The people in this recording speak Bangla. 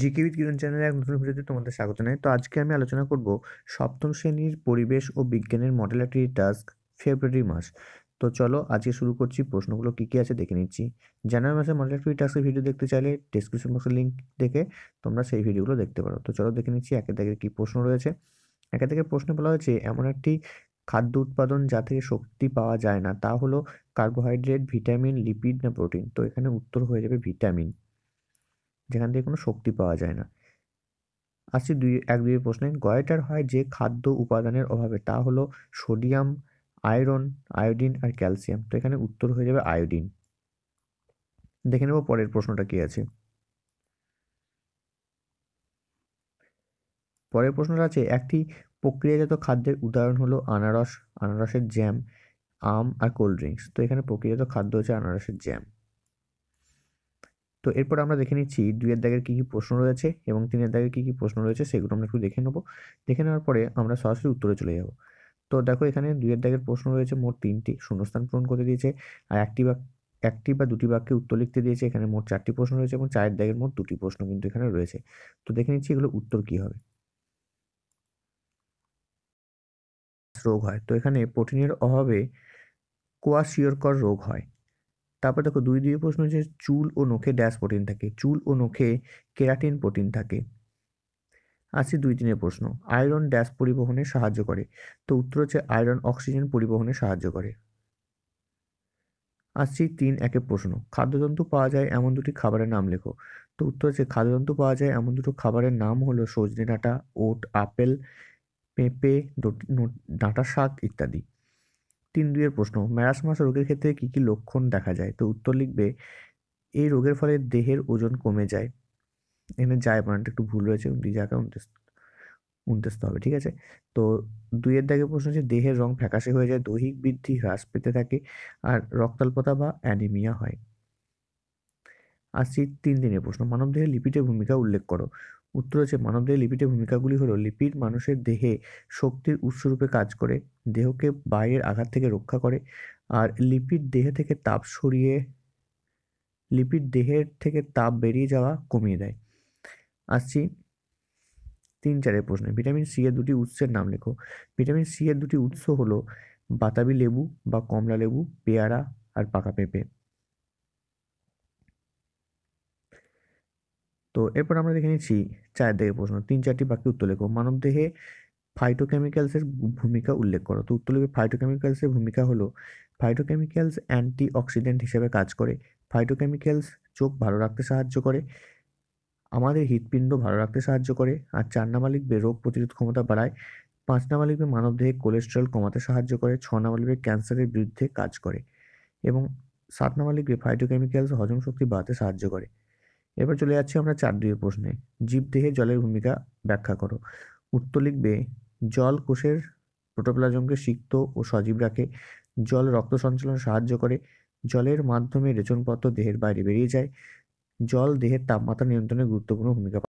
জিকেবিদ কিরণ চ্যানেলে এক নতুন ভিডিওতে তোমাদের স্বাগত জানাই তো আজকে আমি আলোচনা করব সপ্তম শ্রেণীর পরিবেশ ও বিজ্ঞানের মডেলাটি টাস্ক ফেব্রুয়ারি মাস তো চলো আজকে শুরু করছি প্রশ্নগুলো কী কী আছে দেখে নিচ্ছি জানুয়ারি মাসে মডেলাটি টাস্কের ভিডিও দেখতে চাইলে ডিসক্রিপশন বক্সের লিঙ্ক দেখে তোমরা সেই ভিডিওগুলো দেখতে পারো তো চলো দেখে নিচ্ছি একে থেকে কী প্রশ্ন রয়েছে একে থেকে প্রশ্ন বলা হয়েছে এমন একটি খাদ্য উৎপাদন যা থেকে শক্তি পাওয়া যায় না তা হলো কার্বোহাইড্রেট ভিটামিন লিপিড না প্রোটিন তো এখানে উত্তর হয়ে যাবে ভিটামিন যেখান থেকে কোনো শক্তি পাওয়া যায় না আসছি দুই এক দুই প্রশ্নে গয়টার হয় যে খাদ্য উপাদানের অভাবে তা হলো সোডিয়াম আয়রন আয়োডিন আর ক্যালসিয়াম তো এখানে উত্তর হয়ে যাবে আয়োডিন দেখে নেব পরের প্রশ্নটা কি আছে পরের প্রশ্নটা আছে একটি প্রক্রিয়াজাত খাদ্যের উদাহরণ হলো আনারস আনারসের জ্যাম আম আর কোল্ড ড্রিঙ্কস তো এখানে প্রক্রিয়াজাত খাদ্য হচ্ছে আনারসের জ্যাম তো এরপর আমরা দেখে নিচ্ছি দুইয়ের দাগের কী কী প্রশ্ন রয়েছে এবং তিনের দাগের কী কী প্রশ্ন রয়েছে সেগুলো আমরা একটু দেখে নেবো দেখে নেওয়ার পরে আমরা সরাসরি উত্তরে চলে যাব তো দেখো এখানে দুইয়ের দাগের প্রশ্ন রয়েছে মোট তিনটি শূন্যস্থান পূরণ করে দিয়েছে আর একটি বা একটি বা দুটি বাক্যে উত্তর লিখতে দিয়েছে এখানে মোট চারটি প্রশ্ন রয়েছে এবং চারের দাগের মোট দুটি প্রশ্ন কিন্তু এখানে রয়েছে তো দেখে নিচ্ছি এগুলো উত্তর কী হবে রোগ হয় তো এখানে প্রোটিনের অভাবে কোয়াশিওরকর রোগ হয় তারপর দেখো দুই দুই প্রশ্ন হচ্ছে চুল ও নখে ড্যাশ প্রোটিন থাকে চুল ও নখে কেরাটিন প্রোটিন থাকে আসি দুই তিনের প্রশ্ন আয়রন ড্যাশ পরিবহনে সাহায্য করে তো উত্তর হচ্ছে আয়রন অক্সিজেন পরিবহনে সাহায্য করে আসছি তিন একে প্রশ্ন খাদ্যতন্তু পাওয়া যায় এমন দুটি খাবারের নাম লেখো তো উত্তর হচ্ছে খাদ্যতন্তু পাওয়া যায় এমন দুটো খাবারের নাম হলো সজনে ডাঁটা ওট আপেল পেঁপে ডাঁটা শাক ইত্যাদি তিন দুইয়ের প্রশ্ন ম্যারাসমাস রোগের ক্ষেত্রে কী কী লক্ষণ দেখা যায় তো উত্তর লিখবে এই রোগের ফলে দেহের ওজন কমে যায় এখানে যায় মানে একটু ভুল রয়েছে দুই জায়গায় উনত্রিশ হবে ঠিক আছে তো দুইয়ের দাগে প্রশ্ন হচ্ছে দেহের রং ফ্যাকাশে হয়ে যায় দৈহিক বৃদ্ধি হ্রাস পেতে থাকে আর রক্তাল্পতা বা অ্যানিমিয়া হয় আসছি তিন দিনের প্রশ্ন মানবদেহের লিপিডের ভূমিকা উল্লেখ করো উত্তর হচ্ছে মানবদেহে লিপিডের ভূমিকাগুলি হলো লিপিড মানুষের দেহে শক্তির উৎসরূপে কাজ করে দেহকে বাইরের আঘাত থেকে রক্ষা করে আর লিপিড দেহে থেকে তাপ সরিয়ে লিপিড দেহের থেকে তাপ বেরিয়ে যাওয়া কমিয়ে দেয় আসছি তিন চারের প্রশ্নে ভিটামিন সি এর দুটি উৎসের নাম লেখো ভিটামিন সি এর দুটি উৎস হলো বাতাবি লেবু বা কমলা লেবু পেয়ারা আর পাকা পেঁপে তো এরপর আমরা দেখে নিচ্ছি চার দিকে প্রশ্ন তিন চারটি বাক্যে উত্তর লেখো মানব দেহে ফাইটোকেমিক্যালসের ভূমিকা উল্লেখ করো তো উত্তর লেখে ফাইটোকেমিক্যালসের ভূমিকা হলো ফাইটোকেমিক্যালস অ্যান্টি অক্সিডেন্ট হিসেবে কাজ করে ফাইটোকেমিক্যালস চোখ ভালো রাখতে সাহায্য করে আমাদের হৃৎপিণ্ড ভালো রাখতে সাহায্য করে আর চার নামালিক বে রোগ প্রতিরোধ ক্ষমতা বাড়ায় পাঁচ নাম্বার মানবদেহে কোলেস্ট্রল কমাতে সাহায্য করে ছ নাম্বার লিখবে ক্যান্সারের বিরুদ্ধে কাজ করে এবং সাত নাম্বার লিখবে ফাইটোকেমিক্যালস হজম শক্তি বাড়াতে সাহায্য করে এবার চলে যাচ্ছি আমরা চার দুই প্রশ্নে জীবদেহে জলের ভূমিকা ব্যাখ্যা করো উত্তর লিখবে জল কোষের প্রোটোপ্লাজমকে সিক্ত ও সজীব রাখে জল রক্ত সঞ্চালন সাহায্য করে জলের মাধ্যমে রেচনপত্র দেহের বাইরে বেরিয়ে যায় জল দেহের তাপমাত্রা নিয়ন্ত্রণে গুরুত্বপূর্ণ ভূমিকা